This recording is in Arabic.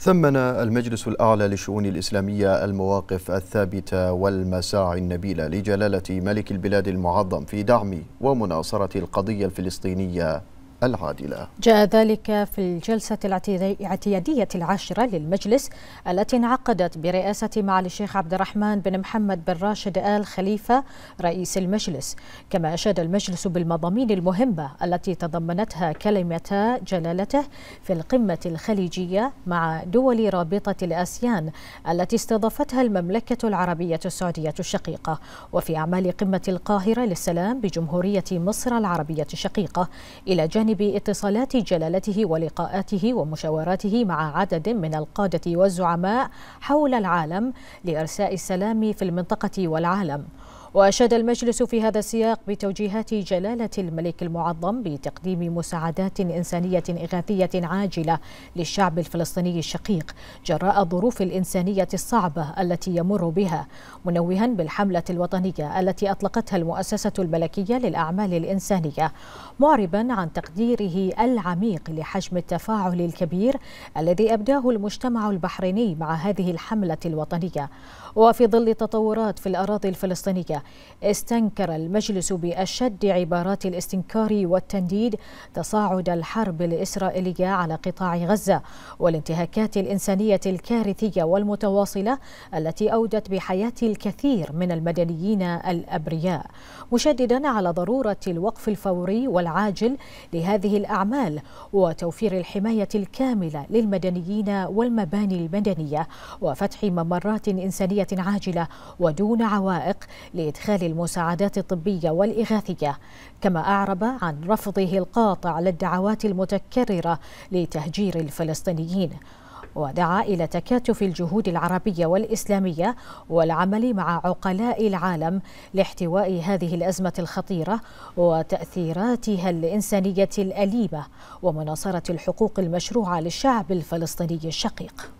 ثمن المجلس الأعلى للشؤون الإسلامية المواقف الثابتة والمساعي النبيلة لجلالة ملك البلاد المعظم في دعم ومناصرة القضية الفلسطينية العادلة جاء ذلك في الجلسة الاعتيادية العاشرة للمجلس التي انعقدت برئاسة معالي الشيخ عبد الرحمن بن محمد بن راشد آل خليفة رئيس المجلس كما أشاد المجلس بالمضامين المهمة التي تضمنتها كلمتا جلالته في القمة الخليجية مع دول رابطة الأسيان التي استضافتها المملكة العربية السعودية الشقيقة وفي أعمال قمة القاهرة للسلام بجمهورية مصر العربية الشقيقة إلى جانب بجانب اتصالات جلالته ولقاءاته ومشاوراته مع عدد من القادة والزعماء حول العالم لإرساء السلام في المنطقة والعالم وأشاد المجلس في هذا السياق بتوجيهات جلالة الملك المعظم بتقديم مساعدات إنسانية إغاثية عاجلة للشعب الفلسطيني الشقيق جراء الظروف الإنسانية الصعبة التي يمر بها منوها بالحملة الوطنية التي أطلقتها المؤسسة الملكية للأعمال الإنسانية معربا عن تقديره العميق لحجم التفاعل الكبير الذي أبداه المجتمع البحريني مع هذه الحملة الوطنية وفي ظل تطورات في الأراضي الفلسطينية استنكر المجلس بأشد عبارات الاستنكار والتنديد تصاعد الحرب الإسرائيلية على قطاع غزة والانتهاكات الإنسانية الكارثية والمتواصلة التي أودت بحياة الكثير من المدنيين الأبرياء مشددا على ضرورة الوقف الفوري والعاجل لهذه الأعمال وتوفير الحماية الكاملة للمدنيين والمباني المدنية وفتح ممرات إنسانية عاجلة ودون عوائق لإدخال المساعدات الطبية والإغاثية كما أعرب عن رفضه القاطع للدعوات المتكررة لتهجير الفلسطينيين ودعا إلى تكاتف الجهود العربية والإسلامية والعمل مع عقلاء العالم لاحتواء هذه الأزمة الخطيرة وتأثيراتها الإنسانية الأليمة ومناصرة الحقوق المشروعة للشعب الفلسطيني الشقيق